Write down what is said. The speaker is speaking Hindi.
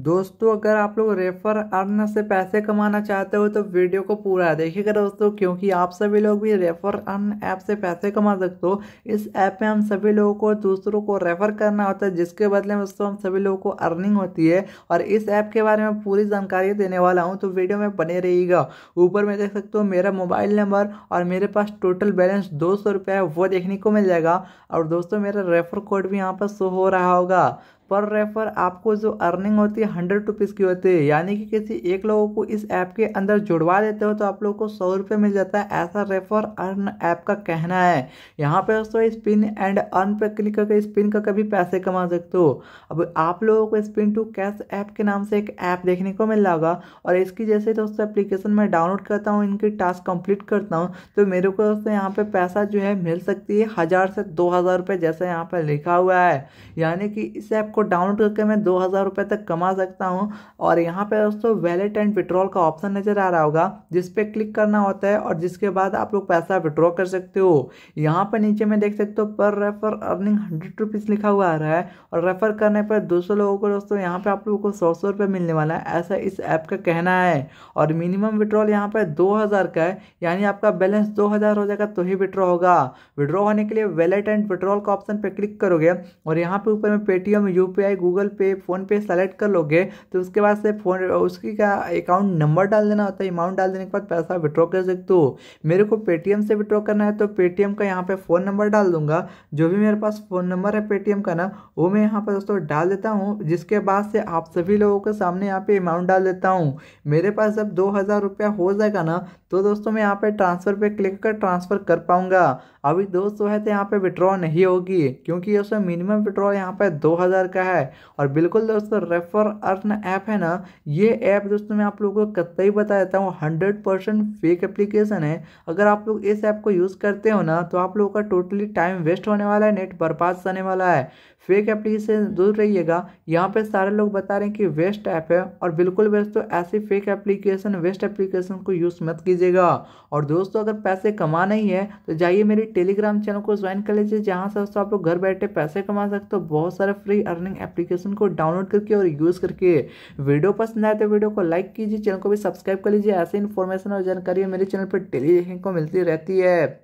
दोस्तों अगर आप लोग रेफर अर्न से पैसे कमाना चाहते हो तो वीडियो को पूरा देखिएगा दोस्तों क्योंकि आप सभी लोग भी रेफर अर्न ऐप से पैसे कमा सकते हो इस ऐप में हम सभी लोगों को दूसरों को रेफर करना होता है जिसके बदले में दोस्तों हम सभी लोगों को अर्निंग होती है और इस ऐप के बारे में पूरी जानकारी देने वाला हूँ तो वीडियो में बने रहिएगा ऊपर में देख सकते हो मेरा मोबाइल नंबर और मेरे पास टोटल बैलेंस दो है वो देखने को मिल जाएगा और दोस्तों मेरा रेफर कोड भी यहाँ पर शो हो रहा होगा पर रेफर आपको जो अर्निंग होती है हंड्रेड रुपीज़ की होती है यानी कि किसी एक लोगों को इस ऐप के अंदर जुड़वा देते हो तो आप लोगों को सौ रुपये मिल जाता है ऐसा रेफर अर्न ऐप का कहना है यहाँ पर दोस्तों स्पिन एंड अर्न पर क्लिक करके स्पिन का कभी पैसे कमा सकते हो अब आप लोगों को स्पिन टू कैश ऐप के नाम से एक ऐप देखने को मिल रहा और इसकी जैसे दोस्तों एप्लीकेशन में डाउनलोड करता हूँ इनकी टास्क कंप्लीट करता हूँ तो मेरे को दोस्तों यहाँ पर पैसा जो है मिल सकती है हज़ार से दो हज़ार रुपये जैसा यहाँ पर लिखा हुआ है यानी कि इस ऐप को डाउनलोड करके मैं दो हज़ार रुपये तक कमा सकता हूँ और यहाँ पे दोस्तों वैलेट एंड विड्रॉल का ऑप्शन नज़र आ रहा होगा जिस पर क्लिक करना होता है और जिसके बाद आप लोग पैसा विड्रॉ कर सकते हो यहाँ पर नीचे में देख सकते हो पर रेफर अर्निंग हंड्रेड रुपीज़ लिखा हुआ आ रहा है और रेफर करने पर दो लोगों को दोस्तों यहाँ पर आप लोगों को सौ सौ मिलने वाला है ऐसा इस ऐप का कहना है और मिनिमम विड्रॉल यहाँ पर दो का है यानी आपका बैलेंस दो हो जाएगा तो ही विड्रॉ होगा विड्रॉ होने के लिए वैलेट एंड विड्रॉल का ऑप्शन पर क्लिक करोगे और यहाँ पे ऊपर में Paytm U P I Google Pay PhonePe select कर लोगे तो उसके बाद से फ़ोन उसकी का अकाउंट नंबर डाल देना होता है अमाउंट डाल देने के बाद पैसा विड्रॉ कर सकते हो मेरे को पेटीएम से विड्रॉ करना है तो पेटीएम का यहाँ पर फ़ोन नंबर डाल दूंगा जो भी मेरे पास फ़ोन नंबर है पेटीएम का ना वो मैं यहाँ पर दोस्तों डाल देता हूँ जिसके बाद से आप सभी लोगों के सामने यहाँ पर अमाउंट डाल देता हूँ मेरे पास जब दो हज़ार रुपया हो जाएगा ना तो दोस्तों मैं यहाँ पे ट्रांसफ़र पे क्लिक कर ट्रांसफ़र कर पाऊँगा अभी दोस्तों है तो यहाँ पे विड्रॉ नहीं होगी क्योंकि उसमें मिनिमम विड्रॉ यहाँ पे दो हज़ार का है और बिल्कुल दोस्तों रेफर अर्न ऐप है ना ये ऐप दोस्तों मैं आप लोगों को कतई बता देता हूँ हंड्रेड परसेंट फेक एप्लीकेशन है अगर आप लोग इस ऐप को यूज़ करते हो ना तो आप लोगों का टोटली टाइम वेस्ट होने वाला है नेट बर्बाद आने वाला है फेक एप्लीकेशन दूर रहिएगा यहाँ पे सारे लोग बता रहे हैं कि वेस्ट ऐप है और बिल्कुल वेस्ट तो ऐसी फेक एप्लीकेशन वेस्ट एप्लीकेशन को यूज़ मत कीजिएगा और दोस्तों अगर पैसे कमाना ही है तो जाइए मेरी टेलीग्राम चैनल को ज्वाइन कर लीजिए जहाँ से दोस्तों आप लोग घर बैठे पैसे कमा सकते हो बहुत सारे फ्री अर्निंग एप्लीकेशन को डाउनलोड करके और यूज़ करके वीडियो पसंद आए तो वीडियो को लाइक कीजिए चैनल को भी सब्सक्राइब कर लीजिए ऐसे इन्फॉर्मेशन और जानकारी मेरे चैनल पर डेली देखने को मिलती रहती है